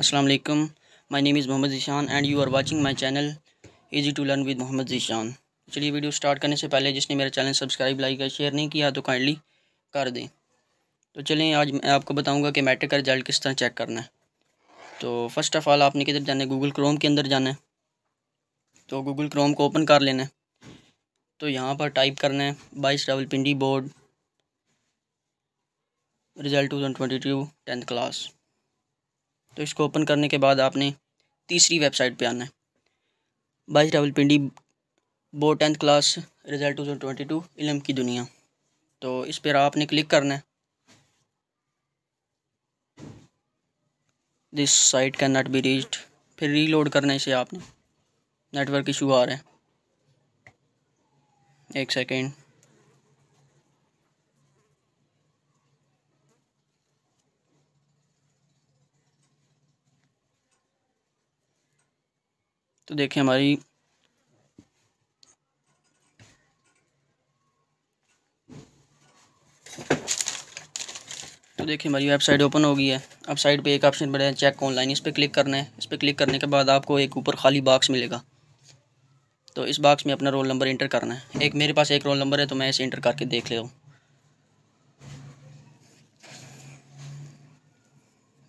अस्सलाम वालेकुम my name is Mohammad Ishan and you are watching my channel easy to learn with Mohammad Ishan चलिए video start करने से पहले जिसने मेरा चैनल सब्सक्राइब लाइक या शेयर नहीं किया तो काइंडली कर दें तो चलें आज मैं आपको बताऊंगा कि मैट्रिक का रिजल्ट किस तरह चेक करना है तो फर्स्ट ऑफ़ ऑल आपने किधर जाना है गूगल क्रोम के अंदर जाना है तो गूगल क्रोम को ओपन कर लेना है तो यहाँ पर टाइप करना है बाईस Pindi board result two thousand twenty two tenth class तो इसको ओपन करने के बाद आपने तीसरी वेबसाइट पे आना है रावल पिंडी बो tenth class result two twenty two इलम की दुनिया तो इस पर आपने क्लिक करना है this site can not be reached फिर रीलोड करना है इसे आपने नेटवर्क इशू आ रहा है एक सेकेंड तो देखिए हमारी तो देखिए हमारी वेबसाइट ओपन हो गई है अब साइड पे एक ऑप्शन बढ़े हैं चेक ऑनलाइन इस पर क्लिक करना है इस पर क्लिक करने के बाद आपको एक ऊपर खाली बॉक्स मिलेगा तो इस बॉक्स में अपना रोल नंबर इंटर करना है एक मेरे पास एक रोल नंबर है तो मैं इसे इंटर करके देख ले हूँ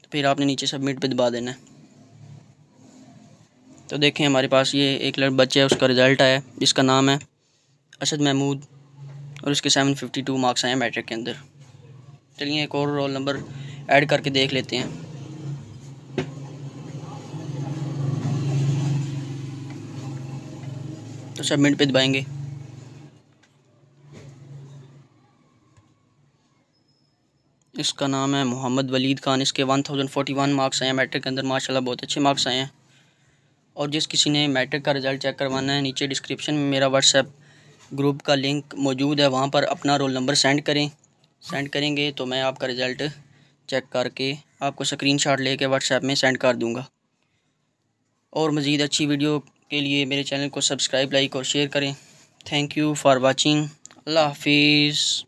तो फिर आपने नीचे सबमिट पर दबा देना है तो देखें हमारे पास ये एक लड़ बच्चे है उसका रिज़ल्ट आया जिसका नाम है असद महमूद और उसके सेवन फिफ्टी टू मार्क्स आए मैट्रिक के अंदर चलिए एक और रोल नंबर ऐड करके देख लेते हैं तो सबमिट पे दबाएंगे इसका नाम है मोहम्मद वलीद खान इसके one thousand forty one marks आए हैं मैट्रिक के अंदर माशाल्लाह बहुत अच्छे मार्क्स आए हैं और जिस किसी ने मैट्रिक का रिज़ल्ट चेक करवाना है नीचे डिस्क्रिप्शन में मेरा व्हाट्सएप ग्रुप का लिंक मौजूद है वहाँ पर अपना रोल नंबर सेंड करें सेंड करेंगे तो मैं आपका रिज़ल्ट चेक करके आपको स्क्रीन शॉट कर व्हाट्सएप में सेंड कर दूँगा और मज़ीद अच्छी वीडियो के लिए मेरे चैनल को सब्सक्राइब लाइक और शेयर करें थैंक यू फॉर वॉचिंग अल्लाह हाफिज़